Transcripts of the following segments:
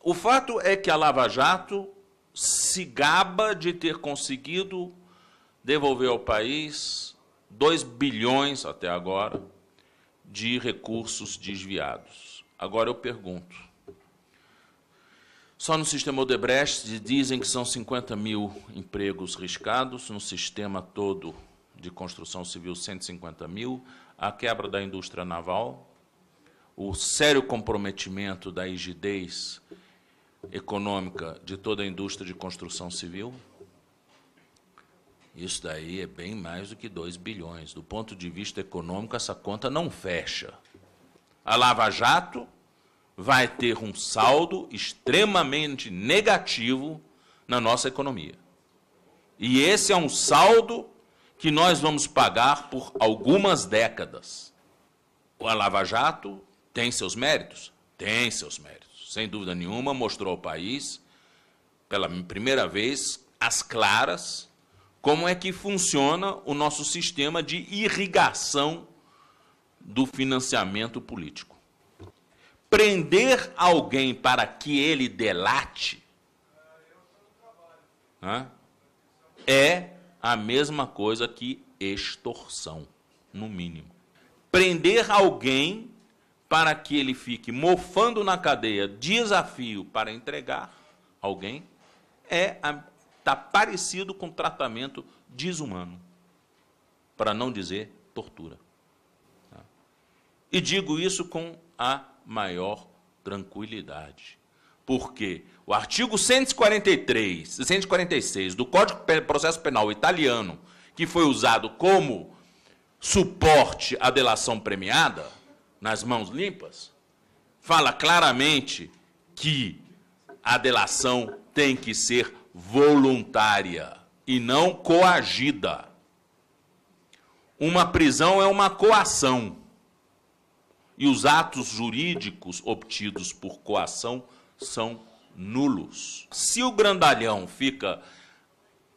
O fato é que a Lava Jato se gaba de ter conseguido devolver ao país 2 bilhões até agora de recursos desviados. Agora eu pergunto: só no sistema Odebrecht dizem que são 50 mil empregos riscados, no sistema todo de construção civil, 150 mil, a quebra da indústria naval, o sério comprometimento da rigidez econômica de toda a indústria de construção civil? Isso daí é bem mais do que 2 bilhões. Do ponto de vista econômico, essa conta não fecha. A Lava Jato vai ter um saldo extremamente negativo na nossa economia. E esse é um saldo que nós vamos pagar por algumas décadas. A Lava Jato tem seus méritos? Tem seus méritos, sem dúvida nenhuma, mostrou ao país, pela primeira vez, as claras, como é que funciona o nosso sistema de irrigação do financiamento político. Prender alguém para que ele delate né, é a mesma coisa que extorsão, no mínimo. Prender alguém para que ele fique mofando na cadeia desafio para entregar alguém, é está parecido com tratamento desumano, para não dizer tortura. Tá? E digo isso com a maior tranquilidade. Porque o artigo 143, 146 do Código de Processo Penal italiano, que foi usado como suporte à delação premiada, nas mãos limpas, fala claramente que a delação tem que ser voluntária e não coagida. Uma prisão é uma coação. E os atos jurídicos obtidos por coação são nulos. Se o grandalhão fica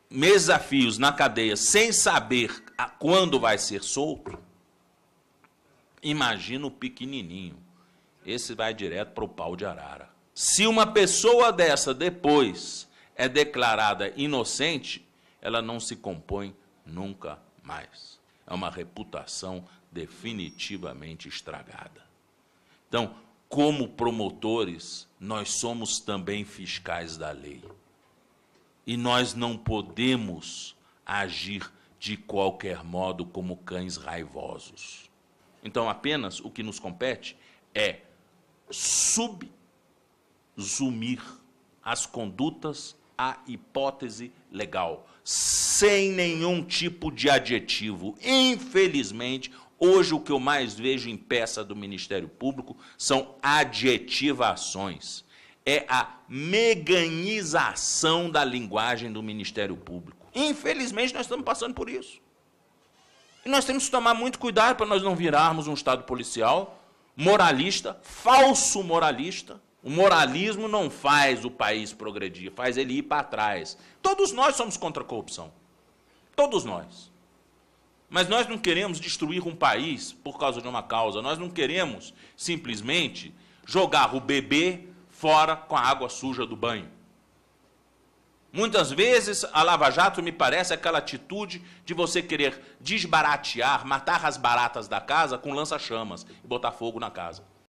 meses fios na cadeia sem saber quando vai ser solto, Imagina o pequenininho. Esse vai direto para o pau de arara. Se uma pessoa dessa depois é declarada inocente, ela não se compõe nunca mais. É uma reputação definitivamente estragada. Então, como promotores, nós somos também fiscais da lei. E nós não podemos agir de qualquer modo como cães raivosos. Então, apenas o que nos compete é subsumir as condutas à hipótese legal, sem nenhum tipo de adjetivo. Infelizmente, hoje o que eu mais vejo em peça do Ministério Público são adjetivações. É a meganização da linguagem do Ministério Público. Infelizmente, nós estamos passando por isso. E nós temos que tomar muito cuidado para nós não virarmos um Estado policial moralista, falso moralista. O moralismo não faz o país progredir, faz ele ir para trás. Todos nós somos contra a corrupção. Todos nós. Mas nós não queremos destruir um país por causa de uma causa. Nós não queremos simplesmente jogar o bebê fora com a água suja do banho. Muitas vezes a Lava Jato me parece aquela atitude de você querer desbaratear, matar as baratas da casa com lança-chamas e botar fogo na casa.